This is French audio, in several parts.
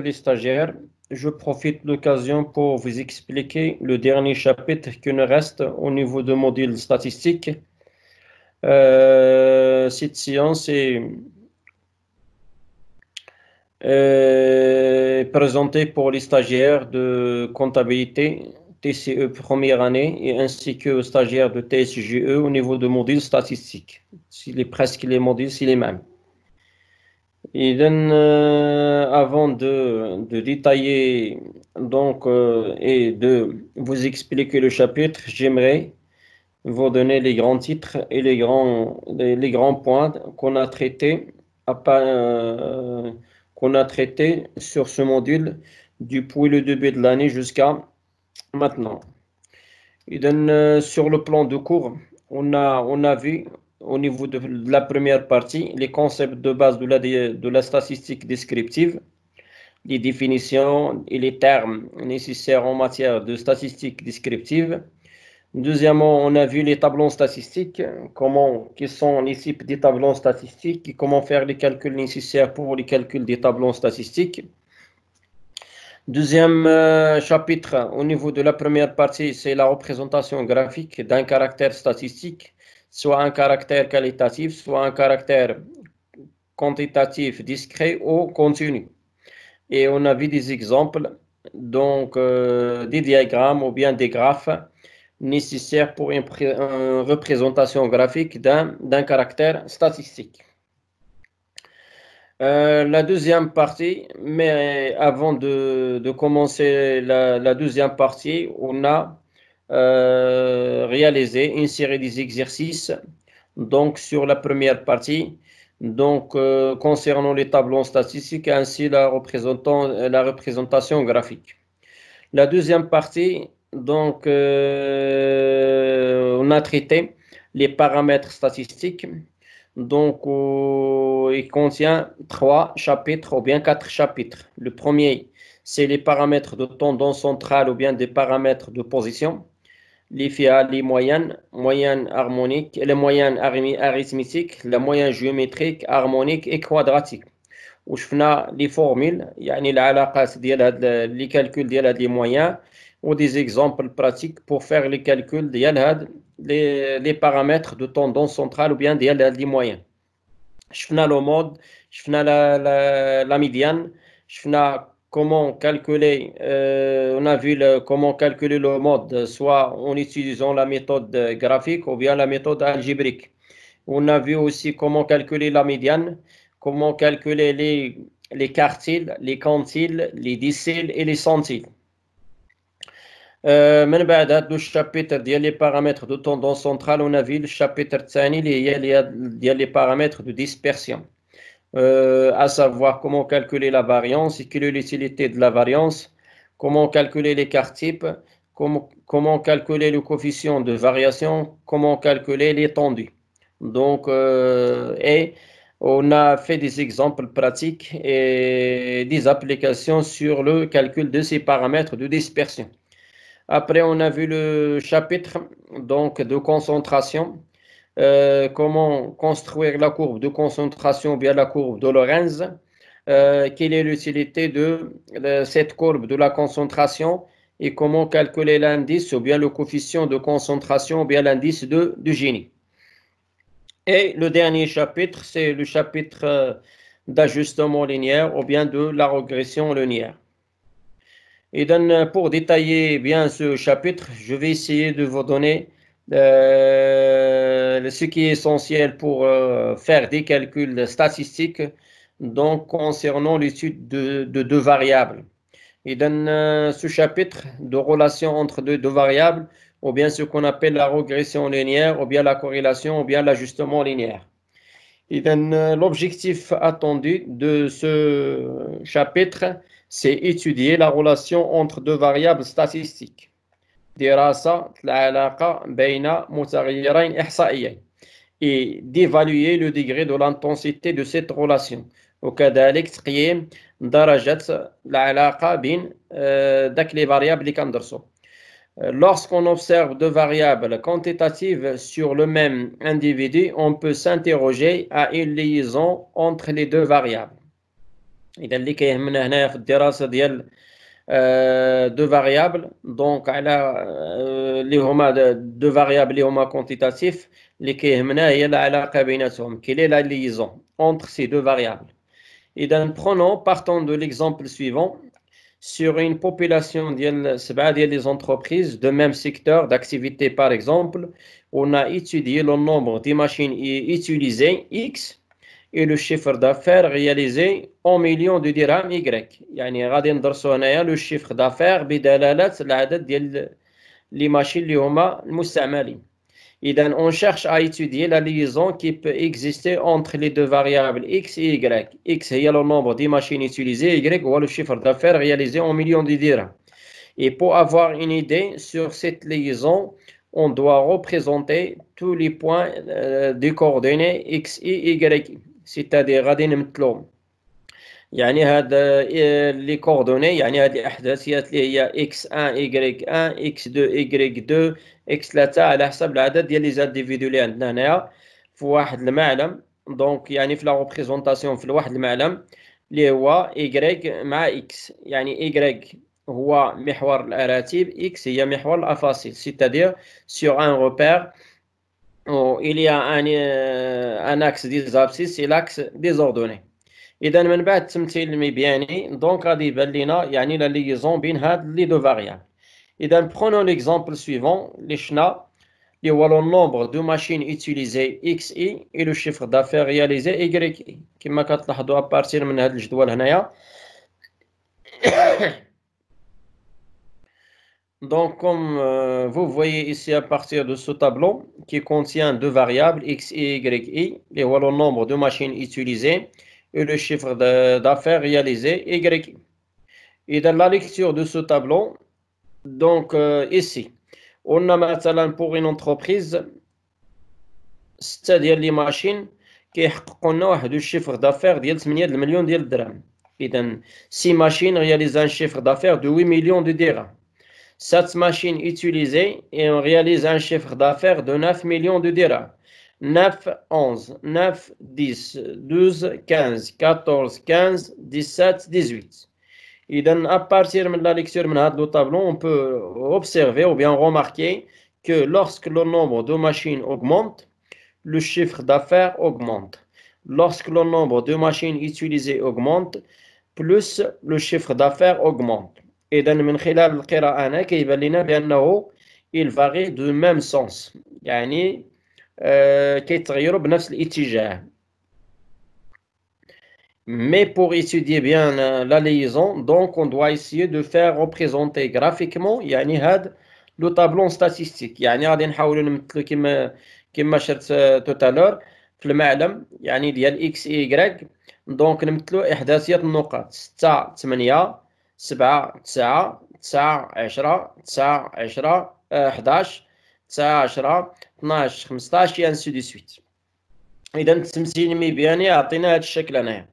les stagiaires. Je profite de l'occasion pour vous expliquer le dernier chapitre qui nous reste au niveau de module statistique. Euh, cette séance est, euh, présentée pour les stagiaires de comptabilité TCE première année et ainsi que aux stagiaires de TSGE au niveau de modules statistiques. S'il est presque les modules, c'est les même. Euh, avant de, détailler donc euh, et de vous expliquer le chapitre, j'aimerais vous donner les grands titres et les grands, les, grands points qu'on a traités euh, qu'on a traité sur ce module depuis le début de l'année jusqu'à maintenant. Et sur le plan de cours, on a, on a vu au niveau de la première partie, les concepts de base de la, statistique descriptive, les définitions et les termes nécessaires en matière de statistique descriptive. Deuxièmement, on a vu les tableaux statistiques, comment, quels sont les types des tableaux statistiques et comment faire les calculs nécessaires pour les calculs des tableaux statistiques. Deuxième euh, chapitre, au niveau de la première partie, c'est la représentation graphique d'un caractère statistique soit un caractère qualitatif, soit un caractère quantitatif, discret ou continu. Et on a vu des exemples, donc euh, des diagrammes ou bien des graphes nécessaires pour une, représentation graphique d'un caractère statistique. Euh, la deuxième partie, mais avant de, commencer la, deuxième partie, on a euh, réaliser, une des exercices donc sur la première partie. Donc, euh, concernant les tableaux statistiques, ainsi la, représentant, la représentation graphique. La deuxième partie, donc, euh, on a traité les paramètres statistiques. Donc, il contient trois chapitres ou bien quatre chapitres. Le premier, c'est les paramètres de tendance centrale ou bien des paramètres de position les les moyennes, harmoniques, les moyennes arithmétiques, les moyennes géométriques, harmoniques et quadratiques. Où je les formules, la les calculs de les moyens, ou des exemples pratiques pour faire les calculs des les, les paramètres de tendance centrale ou bien des les moyens. Je le mode, je la, la, la médiane, je comment calculer, euh, on a vu le, comment calculer le mode, soit en utilisant la méthode graphique ou bien la méthode algébrique. On a vu aussi comment calculer la médiane, comment calculer les, les quartiles, les quantiles, les déciles et les centiles. Euh, من بعد هاد de ديال لي بارامتر دو chapitre سونترال اون افي الشابيتر الثاني il y ديال les paramètres de dispersion. Euh, à savoir comment calculer la variance et quelle est l'utilité de la variance, comment calculer l'écart type, comment, calculer le coefficient de variation, comment calculer l'étendue. Donc, euh, et on a fait des exemples pratiques et des applications sur le calcul de ces paramètres de dispersion. Après, on a vu le chapitre donc, de concentration euh, comment construire la courbe de concentration ou bien la courbe de lorenz euh, quelle est l'utilité de, cette courbe de la concentration et comment calculer l'indice ou bien le coefficient de concentration ou bien l'indice de, de, génie. Et le dernier chapitre, c'est le chapitre euh, d'ajustement linéaire ou bien de la régression linéaire. Et donc, pour détailler bien ce chapitre, je vais essayer de vous donner euh, ce qui est essentiel pour euh, faire des calculs statistiques donc, concernant l'étude de, deux variables. Et dans euh, ce chapitre de relation entre deux, variables, ou bien ce qu'on appelle la régression linéaire, ou bien la corrélation, ou bien l'ajustement linéaire. Et l'objectif attendu de ce chapitre, c'est étudier la relation entre deux variables statistiques. دراسة العلاقة بين متغيرين إحصائيين et d'évaluer le degré de l'intensité de cette relation وكذلك تقييم درجة العلاقة بين داك لي فاريابل اللي كندرسو Lorsqu'on observe deux variables quantitatives sur le même individu, on peut s'interroger à une liaison entre les deux variables. اللي euh, deux variables donc euh, les deux variables les هما quantitatifs les كيهمنا la quelle est la liaison entre ces deux variables Et donc, prenons partons de l'exemple suivant sur une population c'est-à-dire les entreprises de même secteur d'activité par exemple on a étudié le nombre des machines utilisées x et le chiffre d'affaires réalisé en millions de dirhams Y. Yani, غادي ندرسوا هنايا les machines اللي هما on cherche à étudier la liaison qui peut exister entre les deux variables X et Y. X est le nombre des machines utilisées, Y هو le chiffre d'affaires réalisé en millions de dirhams. Et pour avoir une idée sur cette liaison, on doit représenter tous les points euh, des coordonnées X et Y. سيتادير غادي نمثلو يعني هاد لي كوردوني يعني هاد الاحداثيات اللي هي اكس 1 ايغريك 1 اكس 2 ايغريك 2 اكس 3 على حسب العدد ديال لي زانديفيدو اللي عندنا هنايا في واحد المعلم دونك يعني في لا ريبريزونطاسيون في واحد المعلم اللي هو ايغريك مع اكس يعني ايغريك هو محور الاراتب اكس هي محور الافاصيل سيتادير سور ان روبير il y a un, un axe des abscisses et l'axe désordonné اذا من بعد التمثيل المبياني دونك غادي يبان لينا يعني لا ليزون بين هاد لي دو فاريابل اذا برونو ليكزامبل سويفون لي شنا لي هو لو نومبر دو ماشين يوتيليزي اكس اي اي لو شيفر دافير رياليزي ايكغيك اي كما كتلاحظوا ابارتير من هاد الجدول هنايا Donc, comme euh, vous voyez ici à partir de ce tableau qui contient deux variables, x et Y, et voilà le nombre de machines utilisées et le chiffre d'affaires réalisé, Y. Et dans la lecture de ce tableau, donc euh, ici, on a maintenant pour une entreprise, c'est-à-dire les machines qui ont un chiffre d'affaires de 8 millions de dirhams. Et 6 machines réalisent un chiffre d'affaires de 8 millions de dirhams. 7 machines utilisées et on réalise un chiffre d'affaires de 9 millions de dirhams. 9, 11, 9, 10, 12, 15, 14, 15, 17, 18. Et donc, à partir de la lecture de tableau, on peut observer ou bien remarquer que lorsque le nombre de machines augmente, le chiffre d'affaires augmente. Lorsque le nombre de machines utilisées augmente, plus le chiffre d'affaires augmente. اذا من خلال القراءه هنا كيبان لنا بانه il varie du même sens يعني آه، كيتغيروا بنفس الاتجاه Mais pour étudier bien euh, la liaison, donc on doit essayer de faire représenter graphiquement يعني هاد لو طابلون ستاتيستيك يعني غادي نحاولوا نمثلو كما كما شرت توتالور آه، في المعلم يعني ديال اكس اي دونك نمثلو احداثيه النقاط 6 8 سبعة تسعة تسعة عشرة تسعة عشرة آه، حداش تسعة عشرة اثناش خمسطاش سو دي سويت إذا التمثيل الميبياني عطينا هذا الشكل هنايا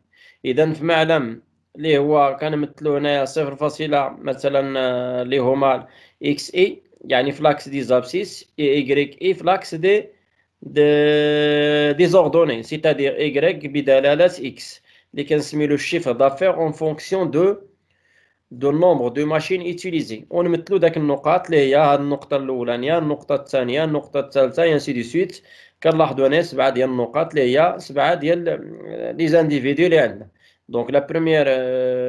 إذا في معلم اللي هو كنمثلو هنايا صفر فاصلة مثلا آه، اللي هما إكس إي يعني فلاكس دي زابسيس إي إيكغيك إي فلاكس دي دي ديزوردوني سيتادير إيكغيك بدلالة إكس اللي كنسميلو الشيفر دافير أون فونكسيون دو دو نومبر دو ماشين ايتيليزي ونمثلو داك النقاط اللي هي هاد النقطه الاولانيه النقطه الثانيه النقطه الثالثه يا سيدي سويت كنلاحظوا هنا سبعه ديال النقاط اللي هي سبعه ديال لي زانديفيدو اللي عندنا دونك لا بروميير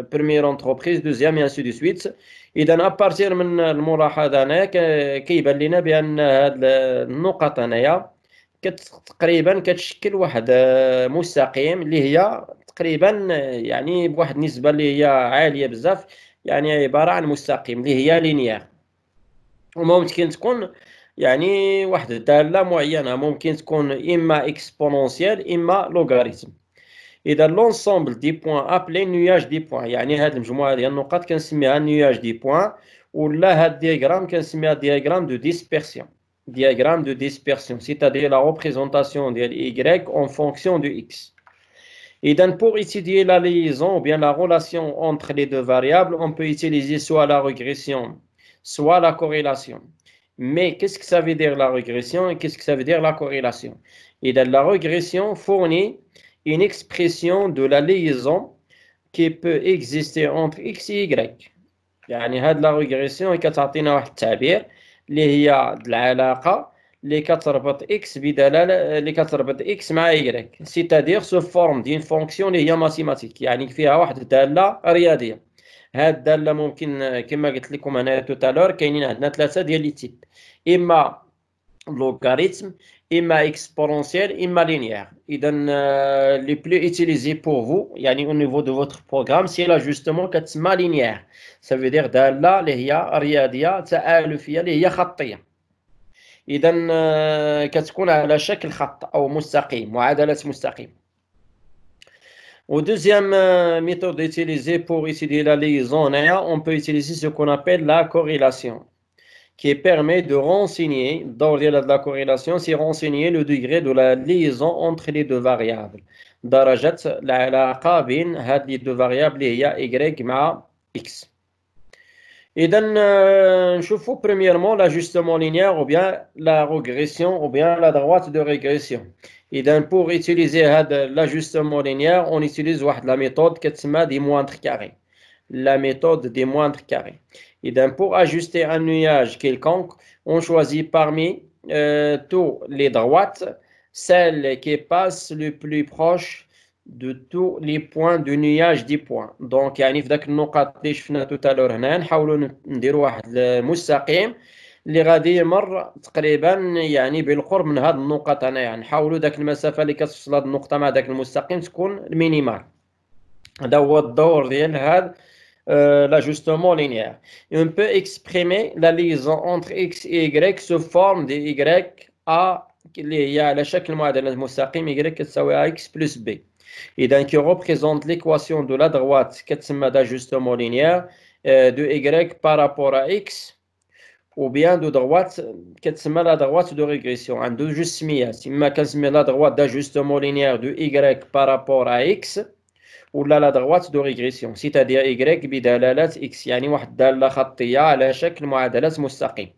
بروميير انتربريز دوزيام ينسي دو سويت اذا ابارتير من الملاحظه هنايا كيبان لنا بان هاد النقط هنايا تقريبا كتشكل واحد آه، مستقيم اللي هي تقريبا يعني بواحد النسبه اللي هي عاليه بزاف يعني عباره عن مستقيم اللي هي لينيير وممكن تكون يعني واحد الداله معينه ممكن تكون اما اكسبونونسيال اما لوغاريتم اذا لونسومبل دي بوان ابلي نياج دي بوان يعني هاد المجموعه ديال النقاط كنسميها نياج دي بوان ولا هاد الدياغرام كنسميها دياغرام دو ديسبيرسيون دياغرام دو ديسبيرسيون سيتادير لا dire ديال représentation اون فونكسيون دو اكس Et donc, pour étudier la liaison ou bien la relation entre les deux variables, on peut utiliser soit la régression, soit la corrélation. Mais qu'est-ce que ça veut dire la régression et qu'est-ce que ça veut dire la corrélation Et donc la régression fournit une expression de la liaison qui peut exister entre x et y. يعني de la régression كتعطينا واحد التعبير اللي هي اللي كتربط اكس بدلاله اللي كتربط اكس مع ايغريك سيتادير سو فورم دي فونكسيون لي هي ماتيماتيك يعني فيها واحد الداله رياضيه هاد الداله ممكن كما قلت لكم انا توتالور كاينين عندنا ثلاثه ديال لي تيب اما لوغاريتم اما اكسبونسييل اما لينيير اذا لي بلو ايتيليزي بور فو يعني او نيفو دو votre بروغرام سي لا جوستمون كتسمى لينيير ça دير داله اللي هي رياضيه تالفيه اللي هي خطيه اذا كتكون على شكل خط او مستقيم معادله مستقيم ودوزيام méthode utilisée pour étudier la liaison on peut utiliser ce qu'on appelle la corrélation qui permet de renseigner, dans le de la corrélation, c'est renseigner le degré de la liaison entre les deux variables. درجة العلاقة بين هذه les deux variables اللي هي y مع x. Et euh, donc je premièrement l'ajustement linéaire ou bien la régression ou bien la droite de régression. Et donc pour utiliser l'ajustement linéaire, on utilise la méthode qui s'appelle des moindres carrés. La méthode des moindres carrés. Et donc pour ajuster un nuage quelconque, on choisit parmi euh, toutes les droites celle qui passe le plus proche دو تو لي بوان دو نياج دي بوان دونك يعني في داك النقاط اللي شفنا توتالور هنا نحاولوا نديروا واحد المستقيم اللي غادي يمر تقريبا يعني بالقرب من هاد النقط انا يعني نحاولوا داك المسافه اللي كتوصل هاد النقطه مع داك المستقيم تكون المينيمال هذا هو الدور ديال هاد Euh, l'ajustement linéaire. Et on peut exprimer la liaison entre x et y sous forme de y a اللي هي على شكل معادلة مستقيم y تساوي x plus b. إذا كي روبريزونت ليكواسيون دو لا دروات كتسمى داجوستومون لينيير دو إيكغيك بارابور إكس ou bien de droite كتسمى لا دروات دو ريغريسيون عنده جوج سميات اما كنسمي لا دروات داجوستومون لينيير دو Y بارابور ا اكس ولا لا دروات دو ريغريسيون سيتادير Y بدلالات اكس يعني واحد داله خطيه على شكل معادلات مستقيم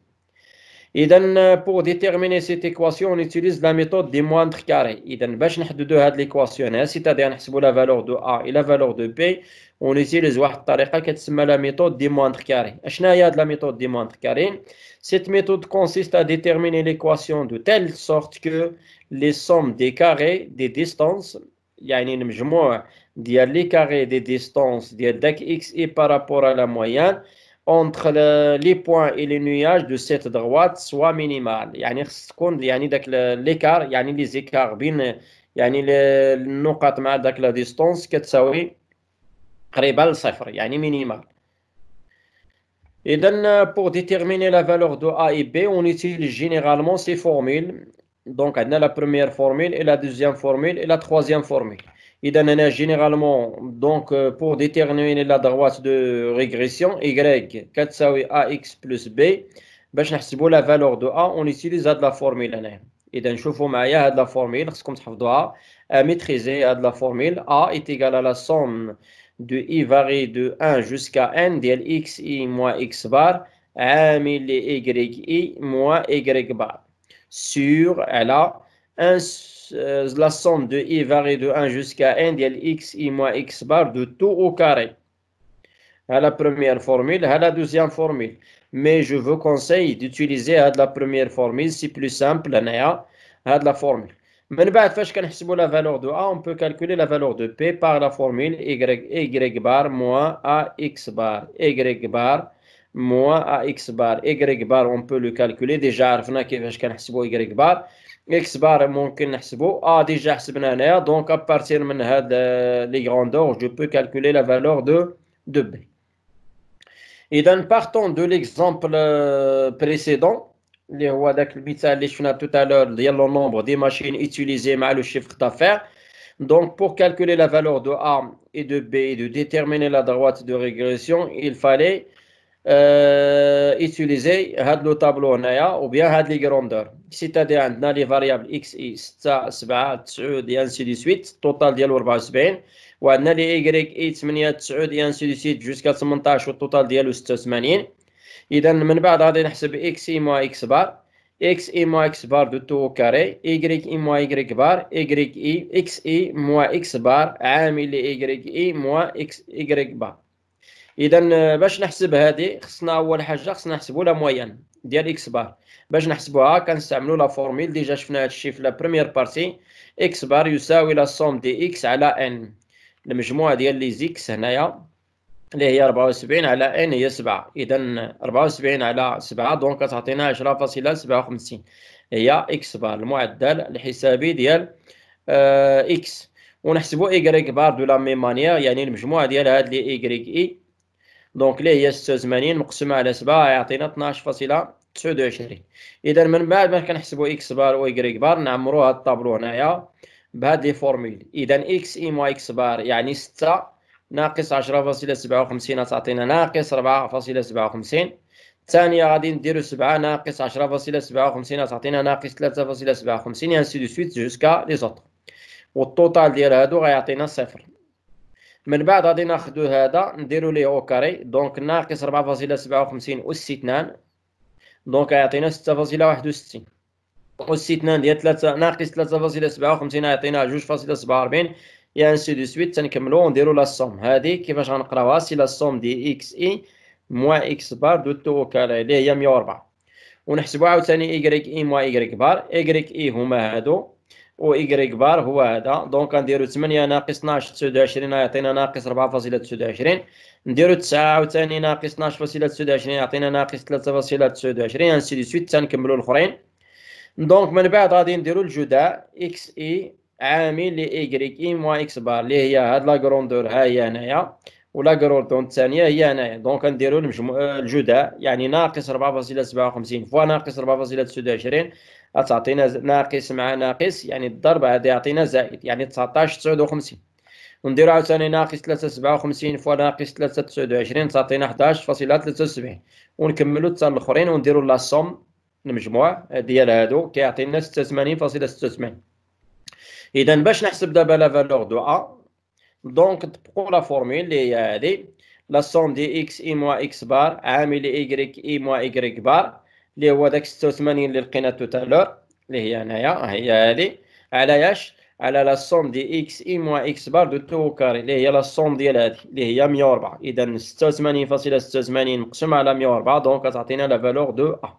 Et donc, pour déterminer cette équation, on utilise la méthode des moindres carrés. Et donc, pour l'équation, c'est-à-dire la valeur de A et la valeur de B, on utilise la méthode des moindres carrés. la méthode des moindres carrés Cette méthode consiste à déterminer l'équation de telle sorte que les sommes des carrés, des distances, يعني المجموع ديال carrés des distances, des x et par rapport à la moyenne, entre les points et les nuages de cette droite soit minimal يعني خص تكون يعني داك ليكار يعني لي زيكار بين يعني النقط مع داك لا ديستونس il y a يعني مينيمال اذا pour déterminer la valeur de a et b on utilise généralement ces formules donc a la première formule et la deuxième formule et la troisième formule et a généralement, donc, euh, pour déterminer la droite de régression, y, 4 ax plus b, la valeur de a, on utilise de la formule. Et donc, à de la formule, de doit maîtriser de la formule a est égal à la somme de i varié de 1 jusqu'à n x i moins x bar, عامل y i moins y bar, sur, elle a un euh, la somme de i varie de 1 jusqu'à n de x i moins x bar de tout au carré. À la première formule, à la deuxième formule. Mais je vous conseille d'utiliser la première formule, c'est plus simple, la formule. Mais la valeur de A, on peut calculer la valeur de P par la formule y, bar moins AX bar. Y bar moins AX bar. Y bar, on peut le calculer déjà. Y bar. X bar monte une a déjà séparé donc à partir de les grandeurs je peux calculer la valeur de b et donc, partons de l'exemple euh, précédent les rois d'acclimatation tout à l'heure il y a le nombre des machines utilisées mal le chiffre d'affaires donc pour calculer la valeur de a et de b et de déterminer la droite de régression il fallait ايتيليزي آه، هاد لو طابلو هنايا وبيان هاد لي كروندور سيتادي عندنا لي فاريابل اكس اي 6 7 9 انسي دي سويت توتال ديالو 74 وعندنا لي ايكغيك اي 8 9 انسي دي سويت جوسكا 18 والتوتال ديالو 86 اذا من بعد غادي نحسب اكس اي موا اكس بار اكس اي موا اكس بار دو تو كاري ايكغيك اي موا ايكغيك بار ايكغيك اي اكس اي موا اكس بار عامل لي ايكغيك اي موا اكس ايكغيك بار اذا آه، باش نحسب هذه خصنا اول حاجه خصنا نحسبوا لا موين ديال اكس بار باش نحسبوها كنستعملوا لا فورميل ديجا شفنا هذا الشيء في لا بروميير بارتي اكس بار يساوي لا سوم دي اكس على ان المجموعه ديال لي زيكس هنايا اللي هي 74 على ان هي 7 اذا 74 على 7 دونك كتعطينا 10.57 هي اكس بار المعدل الحسابي ديال اكس ونحسبوا ايغريك بار دو لا ميم مانيير يعني المجموعه ديال هاد لي ايغريك اي e دونك اللي هي 86 مقسومه على 7 يعطينا 12 فاصلة 29 اذا من بعد ما كنحسبوا اكس بار وايكغيك بار نعمروا هاد الطابلو هنايا بهاد لي فورميل اذا اكس اي موا اكس بار يعني 6 ناقص 10.57 تعطينا ناقص 4.57 ثانية غادي نديرو 7 ناقص 10.57 تعطينا ناقص 3.57 يعني سي دو سويت جوسكا لي زوطر والتوتال ديال هادو غيعطينا صفر من بعد غادي ناخذ هذا نديرو ليه او كاري دونك ناقص 4.57 أس 2 دونك يعطينا 6.61 أس 2 ديال 3 ناقص 3.57 يعطينا 2.47 يعني سي دو سويت تنكملو ونديرو لا سوم هادي كيفاش غنقراوها سي لا سوم دي اكس اي موا اكس بار دو تو كاري اللي هي 104 ونحسبوا عاوتاني ايكغيك اي موا ايكغيك بار ايكغيك اي هما هادو و ايكغي بار هو هذا دونك نديرو 8 ناقص 12 29 يعطينا ناقص 4.29 نديرو 9 وثاني ناقص 12.29 يعطينا ناقص 3.29 انسي دي سويت تنكملو الاخرين دونك من بعد غادي نديرو الجداء اكس اي عامل لايكغيك اي موان اكس بار اللي هي هاد لاكروندور ها هي هنايا ولا دون الثانيه هي هنا دونك نديروا الجداء يعني ناقص 4.57 فوا ناقص 4.26 غتعطينا ناقص مع ناقص يعني الضرب هذا يعطينا زائد يعني 19 59 ونديرو عاوتاني ناقص 3 57 فوا ناقص 3 29 تعطينا 11.73 ونكملو حتى الاخرين ونديرو لا سوم المجموع ديال هادو كيعطينا 86.86 اذا باش نحسب دابا لا فالور دو ا دونك تبقوا لا فورمول اللي هي هذه لا سوم دي اكس اي موا اكس بار عامل ايكغيك اي موا ايكغيك بار اللي هو داك 86 اللي لقينا توتالور اللي هي هنايا هي هذه على ياش على لا سوم دي اكس اي موا اكس بار دو تو كاري اللي هي لا سوم ديال هذه اللي هي 104 اذا 86 فاصلة 86 مقسوم على 104 دونك كتعطينا لا فالور دو ا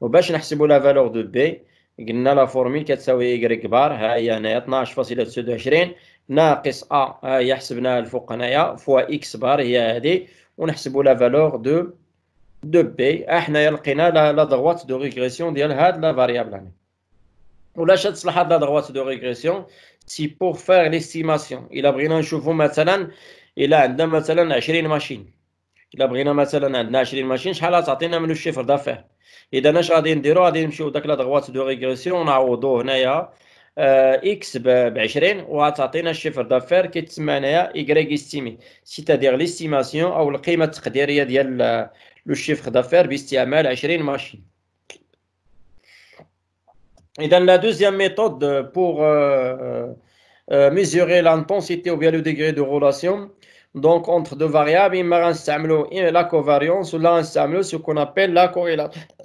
وباش نحسبوا لا فالور دو بي قلنا لا فورمول كتساوي ايكغيك بار ها هي هنايا 12.26 ناقص ا آه، هي حسبناها الفوق هنايا فوا اكس بار هي هذه ونحسبوا لا فالور دو دو بي احنا لقينا لا دغوات دو ريغريسيون ديال هاد لا فاريابل هنا ولاش تصلح هاد لا دغوات دو ريغريسيون سي بور فار ليستيماسيون الا بغينا نشوفوا مثلا الا عندنا مثلا 20 ماشين الا بغينا مثلا عندنا 20 ماشين شحال تعطينا من الشيفر دافير اذا اش غادي نديرو غادي نمشيو داك لا دغوات دو ريغريسيون نعوضوه هنايا آه، اكس ب 20 وتعطينا الشيفر دافير كيتسمى هنايا ايكغيك استيمي سيتادير ليستيماسيون او القيمه التقديريه ديال آه، لو شيفر دافير باستعمال 20 ماشين اذا لا دوزيام ميثود بور آه، mesurer l'intensité او بيان لو degré دو relation دونك اونتر دو فاريابل اما غنستعملو a la covariance ou là, ce qu'on appelle la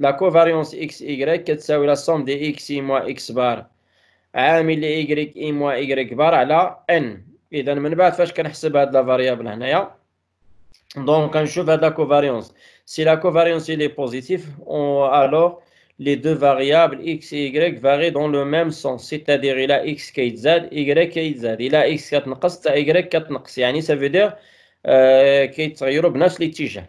لا كوفاريونس اكس ايغريك كتساوي لا سوم دي اكس اي موا اكس بار عامل لي ايغريك اي موا ايغريك بار على ان اذا من بعد فاش كنحسب هاد لا فاريابل هنايا دونك كنشوف هاد لا كوفاريونس سي لا كوفاريونس اللي بوزيتيف الوغ لي دو فاريابل x et y varient dans le même sens c'est-à-dire كيتزاد y كيتزاد il a كتنقص حتى y كتنقص يعني ça veut dire كيتغيروا بنفس الاتجاه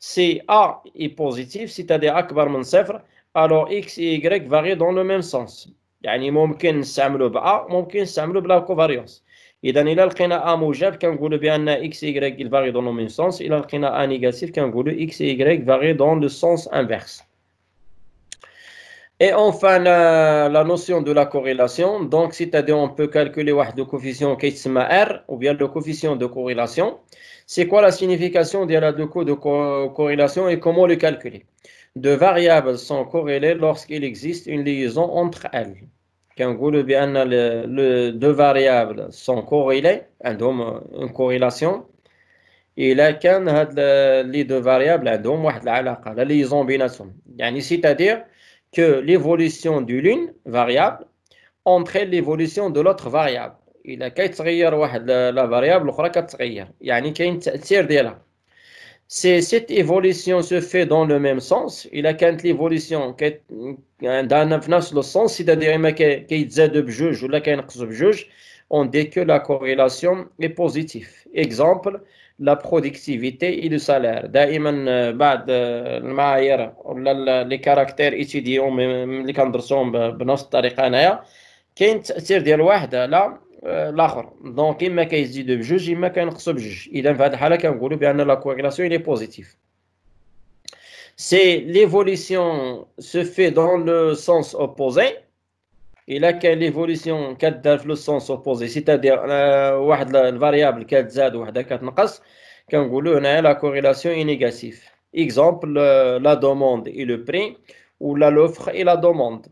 Si A est positif, c'est-à-dire akbar min alors x et y varient dans le même sens. يعني ممكن نستعملوا ب A ممكن نستعملوا بلا كوفاريونس اذا الى لقينا A موجب كنقولوا بان x et y varient dans le même sens الى لقينا A négatif كنقولوا x et y varient dans le sens inverse et enfin, la, notion de la corrélation. Donc, c'est-à-dire, on peut calculer le coefficient R ou bien le coefficient de corrélation. C'est quoi la signification de la de, corrélation et comment le calculer Deux variables sont corrélées lorsqu'il existe une liaison entre elles. Quand vous le les deux variables sont corrélées, une corrélation, et quand deux les deux variables la liaison bien c'est à بيناتهم que l'évolution d'une variable entraîne l'évolution de l'autre variable. Il كيتغير واحد لا فاريابل la variable, يعني كاين التأثير ديالها. C'est cette évolution se fait dans le même sens. إلا كانت l'évolution عندها في نفس le sens, c'est-à-dire إما كيتزاد بجوج ولا كينقص بجوج on dit que la corrélation est positive. Exemple لا برودكتيفيتي اي لو سالير دائما آه، بعد آه، المعايير ولا لي كاركتير ايتيديون اللي كندرسهم بنفس الطريقه انايا كاين التاثير ديال واحد على آه، الاخر دونك اما كيزيدو بجوج اما كينقصو بجوج اذا في هذه الحاله كنقولوا بان لا كوغيلاسيون لي بوزيتيف سي ليفوليسيون سو في دون لو سونس اوبوزي Et laquelle quelle évolution, quelle euh, le sens c'est-à-dire, une variable 4Z 4 la corrélation est négatif Exemple, euh, la demande et le prix, ou l'offre et la demande.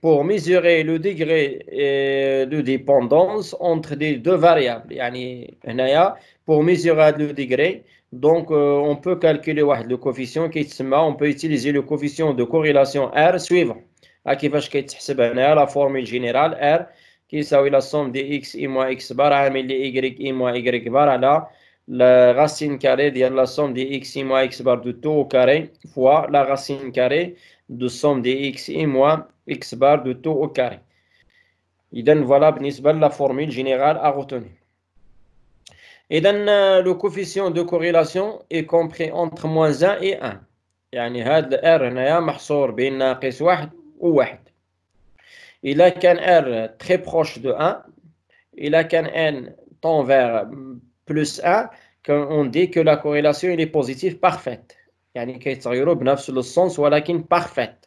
Pour mesurer le degré euh, de dépendance entre les deux variables, y a. Pour mesurer le degré, donc, on peut calculer le coefficient on peut utiliser le coefficient de corrélation R suivant qui va la formule générale R, qui est la somme de x et moins x bar y moins y barres, la racine carrée de la somme de x et moins x bar de tout au carré, fois la racine carrée de la somme de x et moins x barre de tout au carré. Voilà la formule générale à retenir. Et euh, le coefficient de corrélation est compris entre moins 1 et 1. Et had le R est un peu 1 ou 1. Il a R très proche de 1, Il a qu'un N tend vers plus 1, euh, on dit que la corrélation est positive parfaite. le sens بنفس لو parfaite.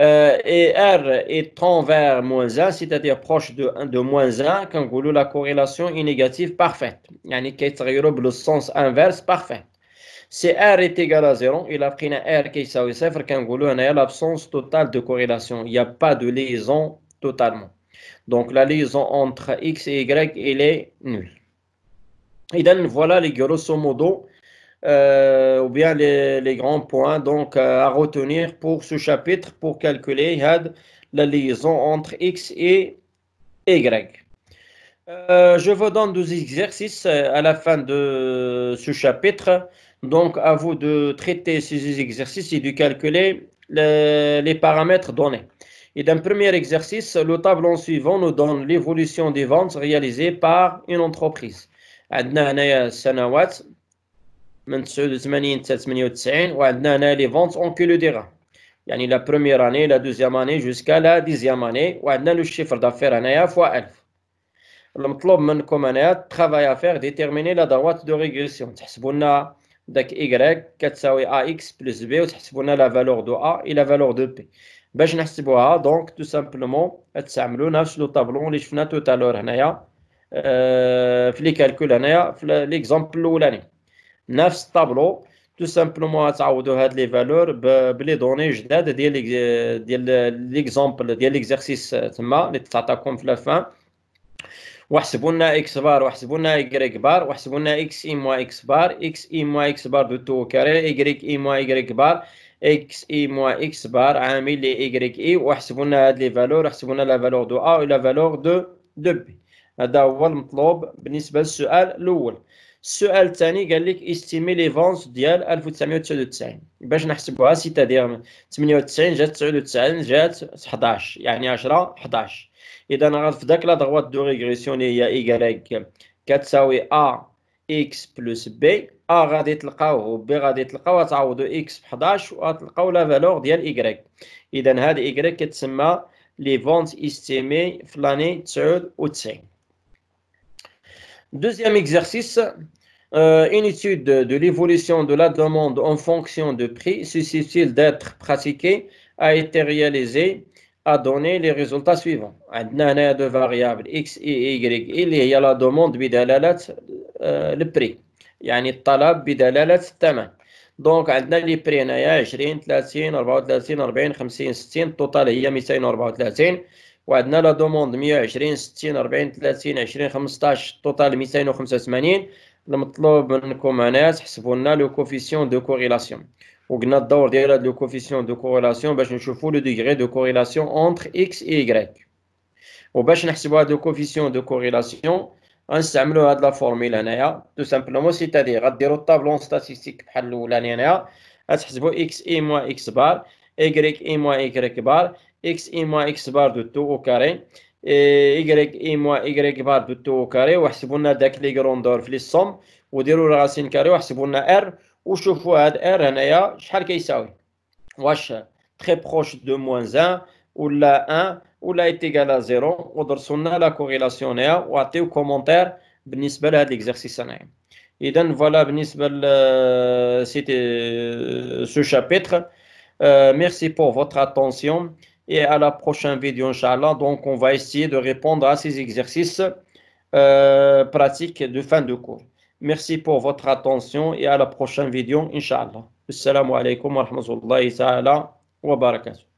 et R est tend vers moins 1, c'est-à-dire proche de, de moins 1, quand la corrélation est négative parfaite. est dans le sens inverse parfait. Si R est égal à 0, il a pris un R qui est y a l'absence totale de corrélation, il n'y a pas de liaison totalement. Donc la liaison entre x et y, elle est nulle. Et donc voilà les grosso modo euh, ou bien les, grands points donc euh, à retenir pour ce chapitre pour calculer la liaison entre x et y. Euh, je vous donne deux exercices à la fin de ce chapitre. Donc, à vous de traiter ces exercices et de calculer les paramètres donnés. Et d'un premier exercice, le tableau suivant nous donne l'évolution des ventes réalisées par une entreprise. Les ventes ont la première année, la deuxième année, jusqu'à la dixième année. Le chiffre d'affaires à fois 1000. Le travail à faire déterminer la droite de régression. nous داك y كتساوي ax بلس بي وتحسبوا لنا لا فالور دو ا الى فالور دو بي باش نحسبوها دونك تو سامبلومون تستعملوا نفس لو طابلون اللي شفنا تو تالور آه، هنايا في لي كالكول هنايا في ليكزامبل الاولاني نفس الطابلو تو سامبلومون تعوضوا هاد لي فالور بلي دوني جداد ديال ديال ليكزامبل ديال ليكزارسيس تما اللي تعطاكم في لافان واحسبوا لنا اكس بار واحسبوا لنا واي بار واحسبوا لنا اكس اي موان اكس بار اكس اي موان اكس بار دو تو كاري ايكغيك اي موان ايكغيك بار اكس اي موان اكس بار عامل لي ايكغيك اي واحسبوا لنا هاد لي فالور احسبوا لنا لا فالور دو ا ولا فالور دو دو بي هذا هو المطلوب بالنسبه للسؤال الاول السؤال الثاني قال لك استيمي لي فونس ديال 1999 باش نحسبوها سيتادير 98 جات 99 جات 11 يعني 10 11 de régression il y لا y دو ريغريسيون هي A a, ا x, بلس بي b غادي تلقاوه وبي غادي تلقاوه تعوضوا X ب 11 وغتلقاو لا فالور ديال ايكغيك اذا هذه Y كتسمى لي فونت استيمي في لاني 99 Deuxième exercice, euh, une étude de l'évolution de la demande en fonction de prix susceptible d'être pratiqué, a été réalisée à donné les résultats suivants. On a deux variables x et y y هي la demande بدلالة euh, le prix يعني الطلب بدلالة الثمن. دونك عندنا لي بري هنايا 20 30 34 40 50 60 التوتال هي 234 وعندنا لا دوموند 120 60 40 30 20 15 التوتال 285 المطلوب منكم هنا تحسبوا لنا لو كوفيسيون دو كوريلاسيون وقلنا الدور ديال هاد لو كوفيسيون دو كوريلاسيون باش نشوفو لو ديغري دو كوريلاسيون اونتر اكس اي يغريك وباش نحسبو هاد لو كوفيسيون دو كوريلاسيون غنستعملو هاد لا فورميل هنايا تو سامبلومون سيتادير غديرو الطابلون ستاتيستيك بحال الاولاني هنايا غتحسبو اكس اي موا اكس بار يغريك اي موا يغريك بار اكس اي موا اكس بار دو تو او كاري يغريك اي موا يغريك بار دو تو او كاري وحسبو لنا داك لي غروندور في لي سوم وديرو راسين كاري وحسبو لنا ار ou choufouad RNA, chalkeysaui, ouach, très proche de moins 1, ou la 1, ou la est égale à 0, ou d'autres la corrélation, ou à tes commentaires, b'nisbel a l'exercice. Et donc voilà, b'nisbel, euh, c'était euh, ce chapitre. Euh, merci pour votre attention et à la prochaine vidéo, inshallah. Donc, on va essayer de répondre à ces exercices pratiques de fin de cours. Merci pour votre attention et à la prochaine vidéo, Inch'Allah. Assalamu alaikum wa rahmatullahi wa barakatuh.